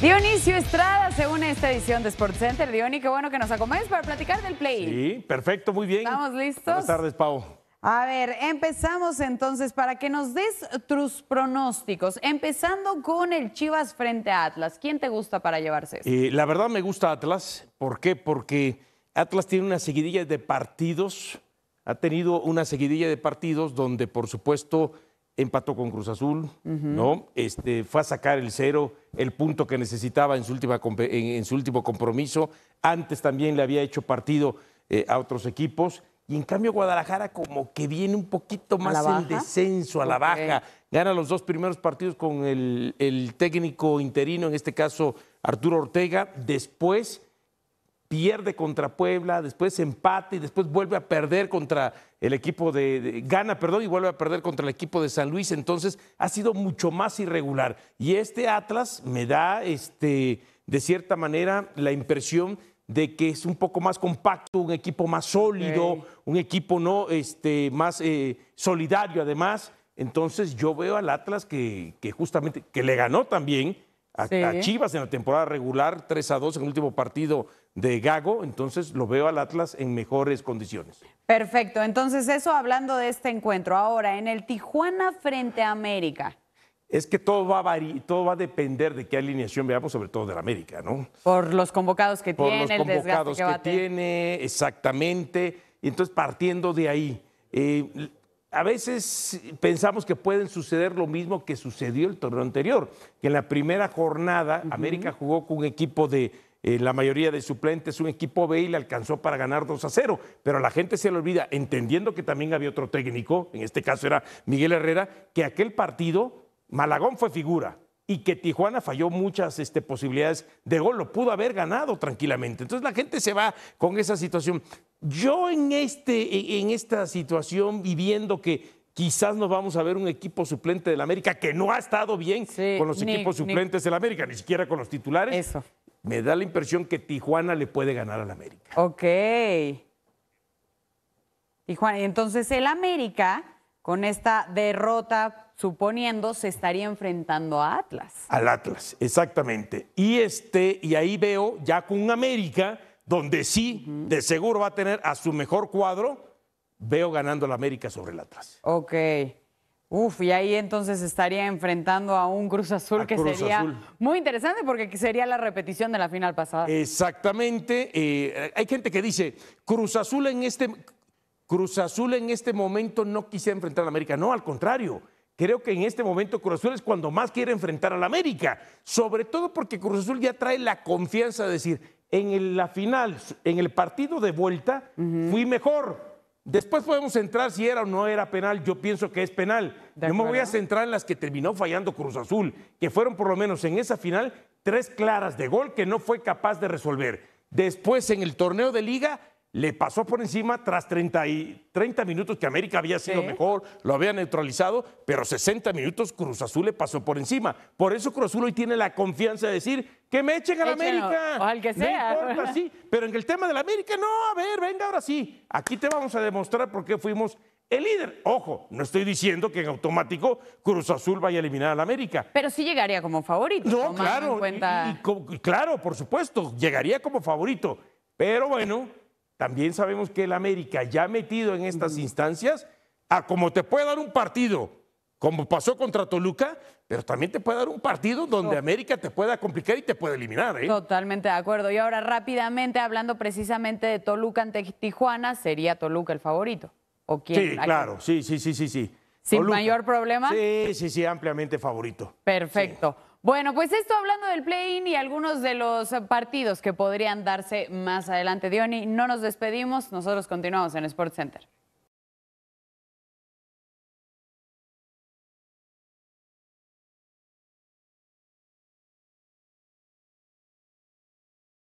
Dionisio Estrada se une esta edición de Sports Center. Diony, qué bueno que nos acompañes para platicar del play. Sí, perfecto, muy bien. ¿Estamos listos? Buenas tardes, Pau. A ver, empezamos entonces para que nos des tus pronósticos, empezando con el Chivas frente a Atlas. ¿Quién te gusta para llevarse esto? Eh, la verdad me gusta Atlas. ¿Por qué? Porque Atlas tiene una seguidilla de partidos, ha tenido una seguidilla de partidos donde por supuesto empató con Cruz Azul, ¿no? Este, fue a sacar el cero, el punto que necesitaba en su, última, en, su último compromiso. Antes también le había hecho partido eh, a otros equipos. Y en cambio Guadalajara como que viene un poquito más en descenso, a la baja. Gana los dos primeros partidos con el, el técnico interino, en este caso Arturo Ortega. Después pierde contra Puebla, después empate y después vuelve a perder contra el equipo de, gana, perdón, y vuelve a perder contra el equipo de San Luis, entonces ha sido mucho más irregular. Y este Atlas me da este de cierta manera la impresión de que es un poco más compacto, un equipo más sólido, un equipo no este más eh, solidario además. Entonces yo veo al Atlas que, que justamente que le ganó también a, Chivas en la temporada regular, 3 a 2 en el último partido de Gago, entonces lo veo al Atlas en mejores condiciones. Perfecto, entonces eso hablando de este encuentro. Ahora, en el Tijuana frente a América. Es que todo va, a todo va a depender de qué alineación veamos, sobre todo del América, ¿no? Por los convocados que Por tiene, los convocados que, tiene, exactamente. Entonces, partiendo de ahí, eh, a veces pensamos que pueden suceder lo mismo que sucedió el torneo anterior, que en la primera jornada América jugó con un equipo de eh, la mayoría de suplentes, un equipo B y le alcanzó para ganar 2 a 0, pero la gente se le olvida, entendiendo que también había otro técnico, en este caso era Miguel Herrera, que aquel partido Malagón fue figura, y que Tijuana falló muchas este, posibilidades de gol, lo pudo haber ganado tranquilamente. Entonces la gente se va con esa situación. Yo en, este, e, en esta situación, viviendo que quizás nos vamos a ver un equipo suplente del América que no ha estado bien con los equipos suplentes del América, ni siquiera con los titulares. Me da la impresión que Tijuana le puede ganar al América. Ok. Tijuana, entonces el América, con esta derrota, suponiendo, se estaría enfrentando a Atlas. Al Atlas, exactamente. Y este, y ahí veo ya con América donde sí, de seguro va a tener a su mejor cuadro, veo ganando la América sobre la atrás. Ok. Uf, y ahí entonces estaría enfrentando a un Cruz Azul que sería muy interesante porque sería la repetición de la final pasada. Exactamente. Eh, hay gente que dice, Cruz Azul en este Cruz Azul en este momento no quisiera enfrentar a América. No, al contrario. Creo que en este momento Cruz Azul es cuando más quiere enfrentar a la América. Sobre todo porque Cruz Azul ya trae la confianza de decir, en la final, en el partido de vuelta, fui mejor. Después podemos entrar si era o no era penal. Yo pienso que es penal. Yo me voy a centrar en las que terminó fallando Cruz Azul, que fueron por lo menos en esa final tres claras de gol que no fue capaz de resolver. Después en el torneo de liga le pasó por encima tras 30, minutos que América había sido mejor, lo había neutralizado, pero 60 minutos Cruz Azul le pasó por encima. Por eso Cruz Azul hoy tiene la confianza de decir que me echen a América. O al que sea. pero en el tema de América, no, a ver, venga, ahora sí. Aquí te vamos a demostrar por qué fuimos el líder. Ojo, no estoy diciendo que en automático Cruz Azul vaya a eliminar al América. Pero sí llegaría como favorito. No, claro. claro, por supuesto, llegaría como favorito. Pero bueno. También sabemos que el América, ya metido en estas instancias, a como te puede dar un partido, como pasó contra Toluca, pero también te puede dar un partido donde América te pueda complicar y te puede eliminar. ¿eh? Totalmente de acuerdo. Y ahora rápidamente, hablando precisamente de Toluca ante Tijuana, ¿sería Toluca el favorito? ¿O Sí, claro, sí, sí, sí, sí, sí. ¿Sin mayor problema? Sí, sí, sí, ampliamente favorito. Perfecto. Bueno, pues esto hablando del play-in y algunos de los eh, partidos que podrían darse más adelante. Diony, no nos despedimos, nosotros continuamos en Sports Center.